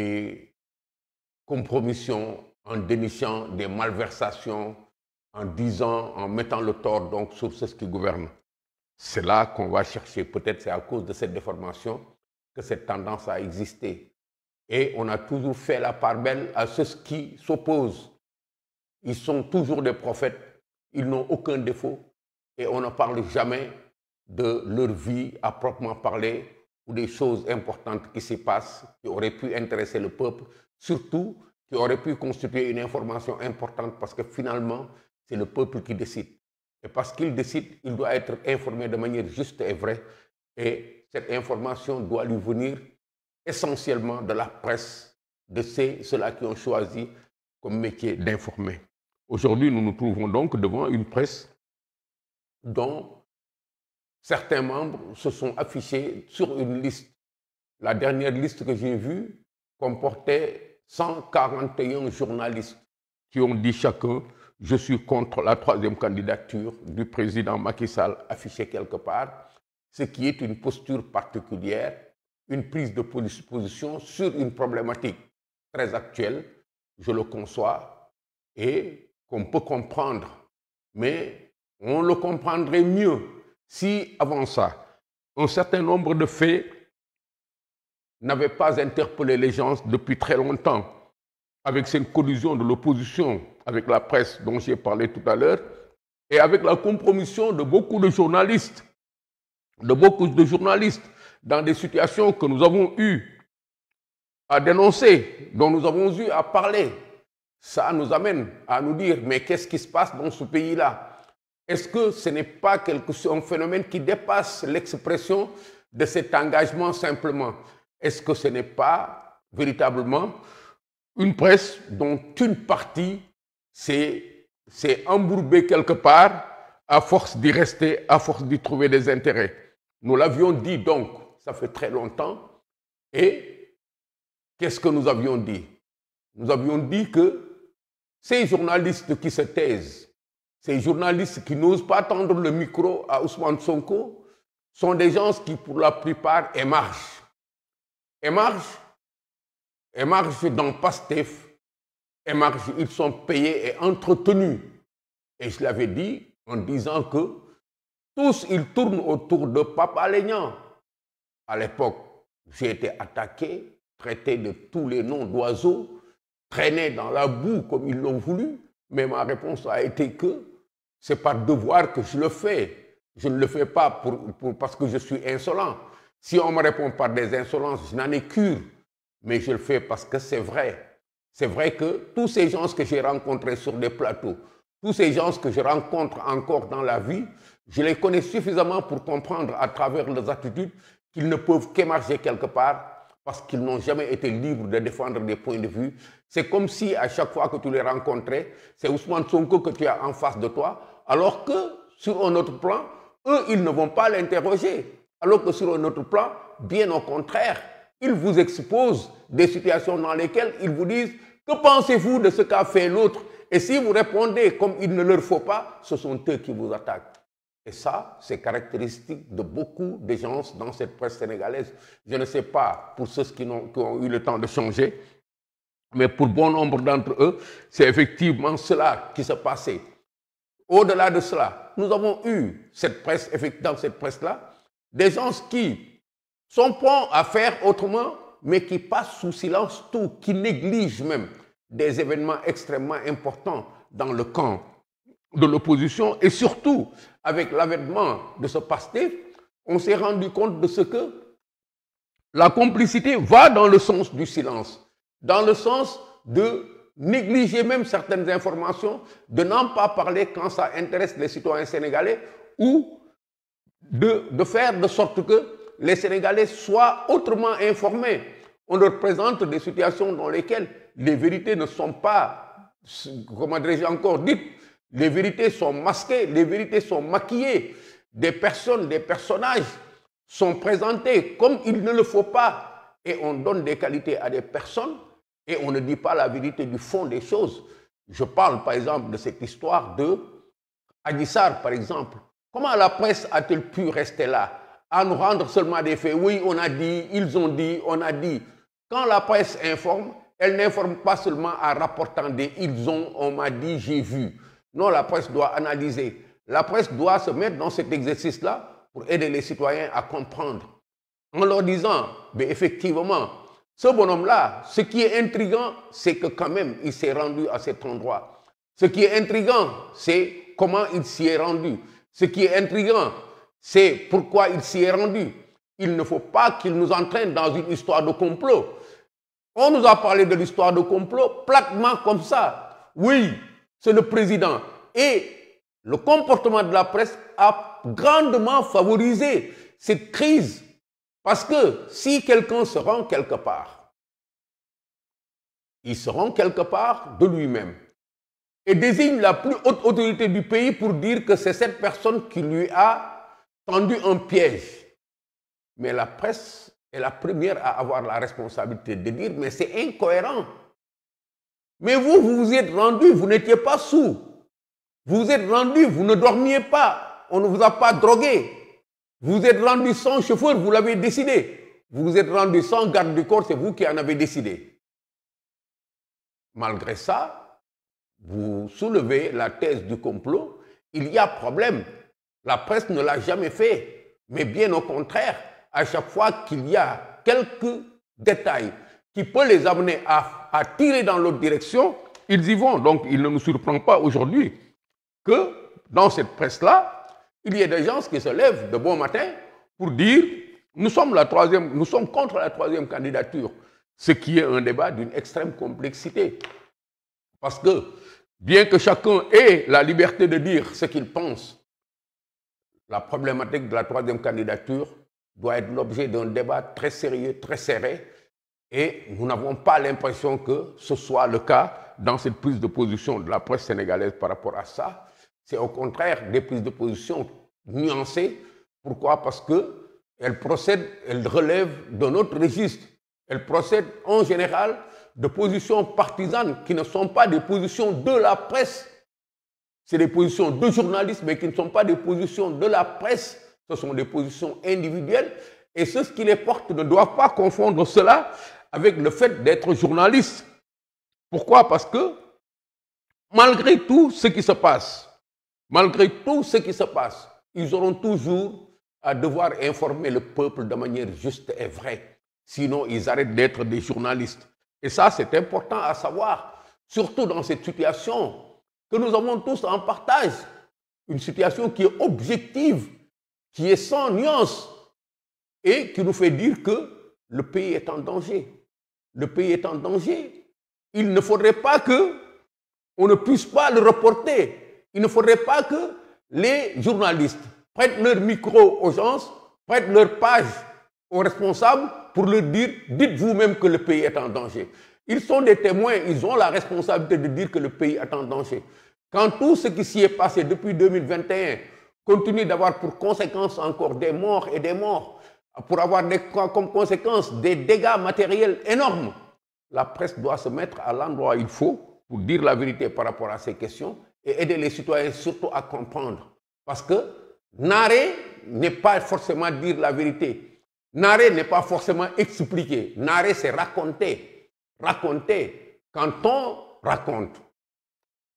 des compromissions, en dénichant des malversations, en disant, en mettant le tort donc sur ceux qui gouvernent. C'est là qu'on va chercher, peut-être c'est à cause de cette déformation que cette tendance a existé. Et on a toujours fait la part belle à ceux qui s'opposent. Ils sont toujours des prophètes, ils n'ont aucun défaut et on ne parle jamais de leur vie à proprement parler, des choses importantes qui se passent, qui auraient pu intéresser le peuple, surtout qui auraient pu constituer une information importante parce que finalement, c'est le peuple qui décide. Et parce qu'il décide, il doit être informé de manière juste et vraie. Et cette information doit lui venir essentiellement de la presse, de ceux, ceux-là qui ont choisi comme métier d'informer. Aujourd'hui, nous nous trouvons donc devant une presse dont certains membres se sont affichés sur une liste. La dernière liste que j'ai vue comportait 141 journalistes qui ont dit chacun je suis contre la troisième candidature du président Macky Sall affichée quelque part, ce qui est une posture particulière, une prise de position sur une problématique très actuelle, je le conçois, et qu'on peut comprendre, mais on le comprendrait mieux si avant ça, un certain nombre de faits n'avaient pas interpellé les gens depuis très longtemps, avec cette collusion de l'opposition avec la presse dont j'ai parlé tout à l'heure, et avec la compromission de beaucoup de journalistes, de beaucoup de journalistes dans des situations que nous avons eues à dénoncer, dont nous avons eu à parler, ça nous amène à nous dire, mais qu'est-ce qui se passe dans ce pays-là est-ce que ce n'est pas quelque, un phénomène qui dépasse l'expression de cet engagement simplement Est-ce que ce n'est pas véritablement une presse dont une partie s'est embourbée quelque part à force d'y rester, à force d'y trouver des intérêts Nous l'avions dit donc, ça fait très longtemps, et qu'est-ce que nous avions dit Nous avions dit que ces journalistes qui se taisent ces journalistes qui n'osent pas tendre le micro à Ousmane Sonko sont des gens qui, pour la plupart, émargent. Émargent, émargent dans Pastef, émargent, ils sont payés et entretenus. Et je l'avais dit en disant que tous, ils tournent autour de Papa Alignan. À l'époque, j'ai été attaqué, traité de tous les noms d'oiseaux, traîné dans la boue comme ils l'ont voulu, mais ma réponse a été que c'est par devoir que je le fais. Je ne le fais pas parce que je suis insolent. Si on me répond par des insolences, je n'en ai cure. Mais je le fais parce que c'est vrai. C'est vrai que tous ces gens que j'ai rencontrés sur des plateaux, tous ces gens que je rencontre encore dans la vie, je les connais suffisamment pour comprendre à travers leurs attitudes qu'ils ne peuvent qu'émarger quelque part parce qu'ils n'ont jamais été libres de défendre des points de vue. C'est comme si à chaque fois que tu les rencontrais, c'est Ousmane Sonko que tu as en face de toi, alors que sur un autre plan, eux, ils ne vont pas l'interroger. Alors que sur un autre plan, bien au contraire, ils vous exposent des situations dans lesquelles ils vous disent Que pensez-vous de ce qu'a fait l'autre Et si vous répondez comme il ne leur faut pas, ce sont eux qui vous attaquent. Et ça, c'est caractéristique de beaucoup de gens dans cette presse sénégalaise. Je ne sais pas pour ceux qui ont, eu le temps de changer, mais pour bon nombre d'entre eux, c'est effectivement cela qui se passait. Au-delà de cela, nous avons eu cette presse, effectivement, cette presse-là, des gens qui sont prêts à faire autrement, mais qui passent sous silence tout, qui négligent même des événements extrêmement importants dans le camp de l'opposition. Et surtout, avec l'avènement de ce pasté, on s'est rendu compte de ce que la complicité va dans le sens du silence, dans le sens de négliger même certaines informations, de n'en pas parler quand ça intéresse les citoyens sénégalais ou de, faire de sorte que les Sénégalais soient autrement informés. On leur présente des situations dans lesquelles les vérités ne sont pas, comment dirais-je encore, dit, Les vérités sont masquées, les vérités sont maquillées. Des personnes, des personnages sont présentés comme il ne le faut pas. Et on donne des qualités à des personnes et on ne dit pas la vérité du fond des choses. Je parle par exemple de cette histoire de Agissar, par exemple. Comment la presse a-t-elle pu rester là à nous rendre seulement des faits Oui, on a dit, ils ont dit, on a dit. Quand la presse informe, elle n'informe pas seulement en rapportant des ils ont, on m'a dit, j'ai vu. Non, la presse doit analyser. La presse doit se mettre dans cet exercice-là pour aider les citoyens à comprendre. En leur disant, mais effectivement, ce bonhomme-là, ce qui est intriguant, c'est que quand même, il s'est rendu à cet endroit. Ce qui est intriguant, c'est comment il s'y est rendu. Ce qui est intriguant, c'est pourquoi il s'y est rendu. Il ne faut pas qu'il nous entraîne dans une histoire de complot. On nous a parlé de l'histoire de complot platement comme ça. Oui, c'est le président. Et le comportement de la presse a grandement favorisé cette crise parce que si quelqu'un se rend quelque part, il se rend quelque part de lui-même et désigne la plus haute autorité du pays pour dire que c'est cette personne qui lui a tendu un piège. Mais la presse est la première à avoir la responsabilité de dire, mais c'est incohérent. Mais vous, vous vous êtes rendu, vous n'étiez pas sous. Vous vous êtes rendu, vous ne dormiez pas. On ne vous a pas drogué. Vous êtes rendu sans chauffeur, vous l'avez décidé. Vous êtes rendu sans garde du corps, c'est vous qui en avez décidé. Malgré ça, vous soulevez la thèse du complot. Il y a problème. La presse ne l'a jamais fait. Mais bien au contraire, à chaque fois qu'il y a quelques détails qui peut les amener à, à tirer dans l'autre direction, ils y vont. Donc il ne nous surprend pas aujourd'hui que dans cette presse-là, il y a des gens qui se lèvent de bon matin pour dire nous sommes, la troisième, nous sommes contre la troisième candidature, ce qui est un débat d'une extrême complexité. Parce que bien que chacun ait la liberté de dire ce qu'il pense, la problématique de la troisième candidature doit être l'objet d'un débat très sérieux, très serré, et nous n'avons pas l'impression que ce soit le cas dans cette prise de position de la presse sénégalaise par rapport à ça. C'est au contraire des prises de position nuancées. Pourquoi Parce qu'elles procèdent, elles relèvent d'un autre registre. Elles procèdent en général de positions partisanes qui ne sont pas des positions de la presse. C'est des positions de journalistes, mais qui ne sont pas des positions de la presse. Ce sont des positions individuelles. Et ceux qui les portent ne doivent pas confondre cela avec le fait d'être journaliste. Pourquoi Parce que malgré tout ce qui se passe, Malgré tout ce qui se passe, ils auront toujours à devoir informer le peuple de manière juste et vraie. Sinon, ils arrêtent d'être des journalistes. Et ça, c'est important à savoir, surtout dans cette situation que nous avons tous en partage. Une situation qui est objective, qui est sans nuance et qui nous fait dire que le pays est en danger. Le pays est en danger. Il ne faudrait pas que on ne puisse pas le reporter il ne faudrait pas que les journalistes prêtent leur micro aux gens, prêtent leur page aux responsables pour leur dire dites vous-même que le pays est en danger. Ils sont des témoins, ils ont la responsabilité de dire que le pays est en danger. Quand tout ce qui s'y est passé depuis 2021 continue d'avoir pour conséquence encore des morts et des morts, pour avoir comme conséquence des dégâts matériels énormes, la presse doit se mettre à l'endroit où il faut pour dire la vérité par rapport à ces questions et aider les citoyens surtout à comprendre. Parce que narrer n'est pas forcément dire la vérité. Narrer n'est pas forcément expliquer. Narrer, c'est raconter. Raconter. Quand on raconte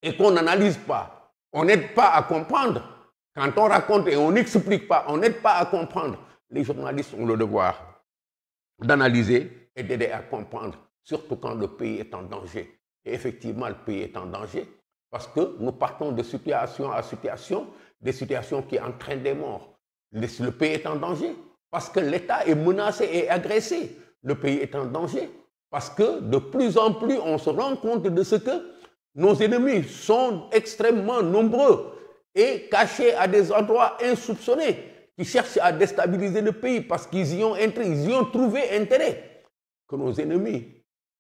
et qu'on n'analyse pas, on n'aide pas à comprendre. Quand on raconte et on n'explique pas, on n'aide pas à comprendre. Les journalistes ont le devoir d'analyser et d'aider à comprendre, surtout quand le pays est en danger. Et effectivement, le pays est en danger. Parce que nous partons de situation à situation, des situations qui entraînent des morts. Le pays est en danger parce que l'État est menacé et agressé. Le pays est en danger parce que de plus en plus on se rend compte de ce que nos ennemis sont extrêmement nombreux et cachés à des endroits insoupçonnés qui cherchent à déstabiliser le pays parce qu'ils y ont ils trouvé intérêt. Que nos ennemis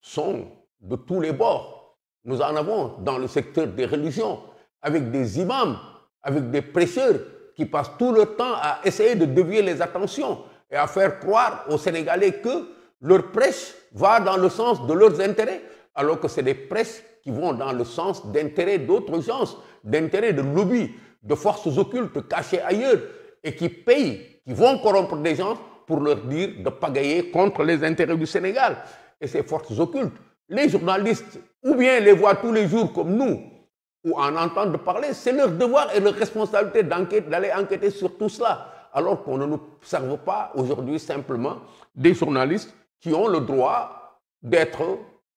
sont de tous les bords nous en avons dans le secteur des religions, avec des imams, avec des prêcheurs qui passent tout le temps à essayer de dévier les attentions et à faire croire aux Sénégalais que leur prêche va dans le sens de leurs intérêts, alors que c'est des prêches qui vont dans le sens d'intérêts d'autres gens, d'intérêts de lobbies, de forces occultes cachées ailleurs et qui payent, qui vont corrompre des gens pour leur dire de pagayer contre les intérêts du Sénégal. Et ces forces occultes les journalistes, ou bien les voient tous les jours comme nous, ou en entendent parler, c'est leur devoir et leur responsabilité d'aller enquêter sur tout cela, alors qu'on ne nous serve pas aujourd'hui simplement des journalistes qui ont le droit d'être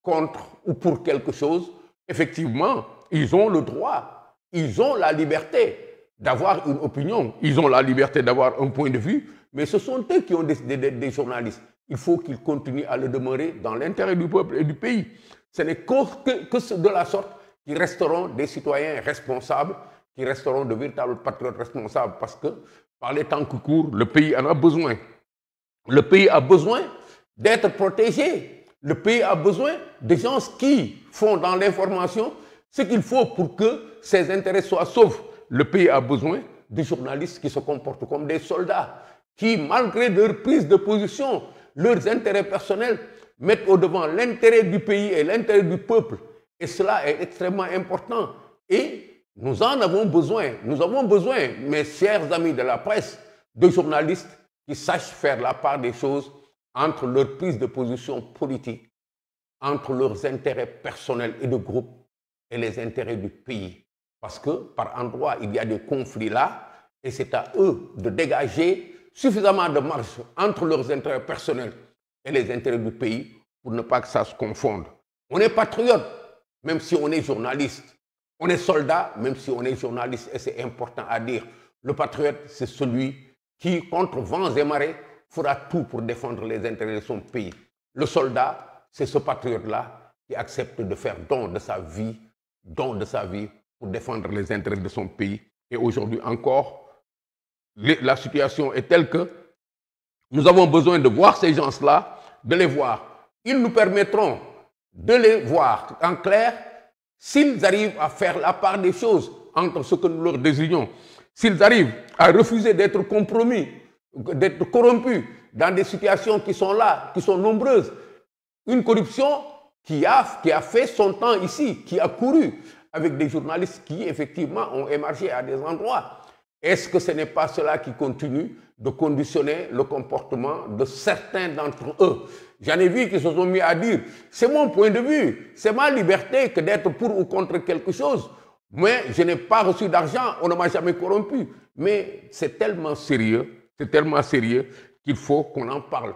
contre ou pour quelque chose. Effectivement, ils ont le droit, ils ont la liberté d'avoir une opinion, ils ont la liberté d'avoir un point de vue, mais ce sont eux qui ont décidé d'être des journalistes il faut qu'il continue à le demeurer dans l'intérêt du peuple et du pays. Ce n'est que, que, de la sorte qu'ils resteront des citoyens responsables, qui resteront de véritables patriotes responsables, parce que par les temps qui courent, le pays en a besoin. Le pays a besoin d'être protégé. Le pays a besoin de gens qui font dans l'information ce qu'il faut pour que ses intérêts soient saufs. Le pays a besoin de journalistes qui se comportent comme des soldats, qui, malgré leur prise de position, leurs intérêts personnels, mettent au devant l'intérêt du pays et l'intérêt du peuple. Et cela est extrêmement important. Et nous en avons besoin. Nous avons besoin, mes chers amis de la presse, de journalistes qui sachent faire la part des choses entre leur prise de position politique, entre leurs intérêts personnels et de groupe et les intérêts du pays. Parce que par endroits, il y a des conflits là et c'est à eux de dégager suffisamment de marge entre leurs intérêts personnels et les intérêts du pays pour ne pas que ça se confonde. On est patriote, même si on est journaliste. On est soldat, même si on est journaliste, et c'est important à dire. Le patriote, c'est celui qui, contre vents et marées, fera tout pour défendre les intérêts de son pays. Le soldat, c'est ce patriote-là qui accepte de faire don de sa vie, don de sa vie pour défendre les intérêts de son pays. Et aujourd'hui encore, la situation est telle que nous avons besoin de voir ces gens-là, de les voir. Ils nous permettront de les voir en clair s'ils arrivent à faire la part des choses entre ce que nous leur désignons. S'ils arrivent à refuser d'être compromis, d'être corrompus dans des situations qui sont là, qui sont nombreuses. Une corruption qui a, fait son temps ici, qui a couru avec des journalistes qui effectivement ont émergé à des endroits est-ce que ce n'est pas cela qui continue de conditionner le comportement de certains d'entre eux J'en ai vu qui se sont mis à dire, c'est mon point de vue, c'est ma liberté que d'être pour ou contre quelque chose, mais je n'ai pas reçu d'argent, on ne m'a jamais corrompu. Mais c'est tellement sérieux, c'est tellement sérieux qu'il faut qu'on en parle.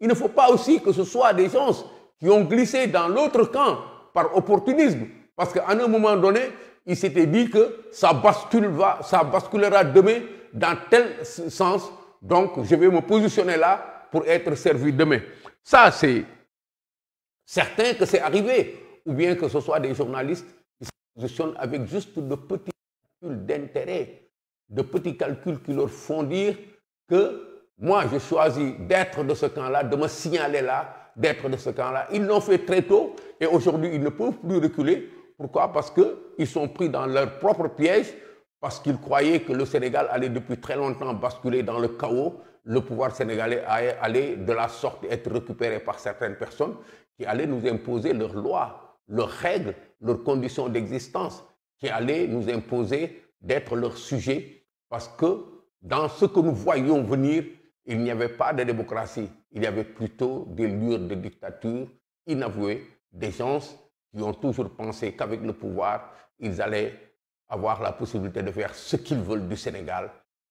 Il ne faut pas aussi que ce soit des gens qui ont glissé dans l'autre camp par opportunisme, parce qu'à un moment donné, il s'était dit que ça, bascule va, ça basculera demain dans tel sens, donc je vais me positionner là pour être servi demain. Ça, c'est certain que c'est arrivé, ou bien que ce soit des journalistes qui se positionnent avec juste de petits calculs d'intérêt, de petits calculs qui leur font dire que moi, je choisis d'être de ce camp-là, de me signaler là, d'être de ce camp-là. Ils l'ont fait très tôt et aujourd'hui, ils ne peuvent plus reculer pourquoi Parce qu'ils sont pris dans leur propre piège, parce qu'ils croyaient que le Sénégal allait depuis très longtemps basculer dans le chaos. Le pouvoir sénégalais allait de la sorte être récupéré par certaines personnes qui allaient nous imposer leurs lois, leurs règles, leurs conditions d'existence, qui allaient nous imposer d'être leurs sujets, parce que dans ce que nous voyions venir, il n'y avait pas de démocratie, il y avait plutôt des lures de dictature inavouées, des gens qui ont toujours pensé qu'avec le pouvoir, ils allaient avoir la possibilité de faire ce qu'ils veulent du Sénégal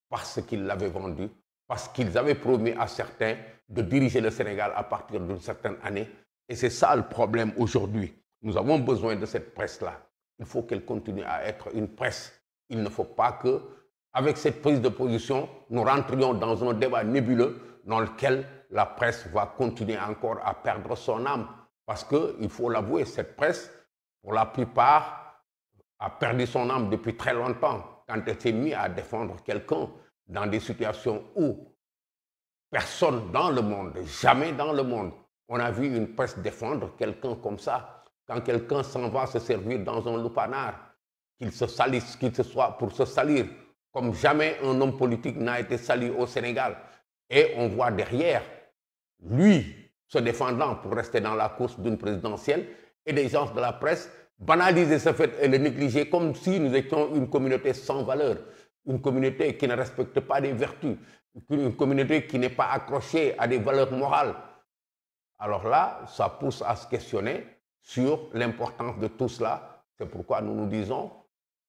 parce qu'ils l'avaient vendu, parce qu'ils avaient promis à certains de diriger le Sénégal à partir d'une certaine année. Et c'est ça le problème aujourd'hui. Nous avons besoin de cette presse-là. Il faut qu'elle continue à être une presse. Il ne faut pas que, avec cette prise de position, nous rentrions dans un débat nébuleux dans lequel la presse va continuer encore à perdre son âme. Parce qu'il faut l'avouer, cette presse, pour la plupart, a perdu son âme depuis très longtemps quand elle s'est mise à défendre quelqu'un dans des situations où personne dans le monde, jamais dans le monde, on a vu une presse défendre quelqu'un comme ça. Quand quelqu'un s'en va se servir dans un loupanard, qu'il se salisse, qu'il se soit pour se salir, comme jamais un homme politique n'a été sali au Sénégal. Et on voit derrière, lui, se défendant pour rester dans la course d'une présidentielle et des gens de la presse banaliser ce fait et le négliger comme si nous étions une communauté sans valeur, une communauté qui ne respecte pas des vertus, une communauté qui n'est pas accrochée à des valeurs morales. Alors là, ça pousse à se questionner sur l'importance de tout cela. C'est pourquoi nous nous disons,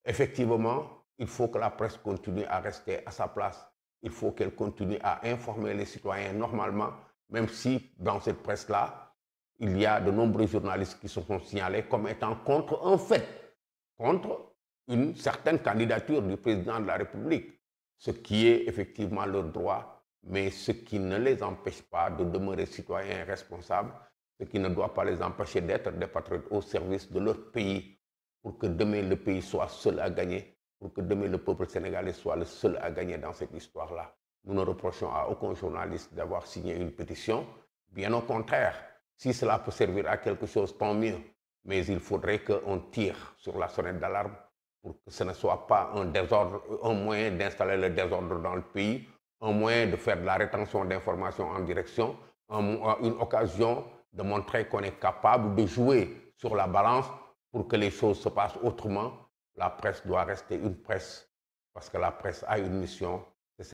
effectivement, il faut que la presse continue à rester à sa place. Il faut qu'elle continue à informer les citoyens normalement même si dans cette presse-là, il y a de nombreux journalistes qui se sont signalés comme étant contre un fait, contre une certaine candidature du président de la République, ce qui est effectivement leur droit, mais ce qui ne les empêche pas de demeurer citoyens responsables, ce qui ne doit pas les empêcher d'être des patriotes au service de leur pays, pour que demain le pays soit seul à gagner, pour que demain le peuple sénégalais soit le seul à gagner dans cette histoire-là. Nous ne reprochons à aucun journaliste d'avoir signé une pétition. Bien au contraire, si cela peut servir à quelque chose, tant mieux. Mais il faudrait qu'on tire sur la sonnette d'alarme pour que ce ne soit pas un, un moyen d'installer le désordre dans le pays, un moyen de faire de la rétention d'informations en direction, euh, une occasion de montrer qu'on est capable de jouer sur la balance pour que les choses se passent autrement. La presse doit rester une presse parce que la presse a une mission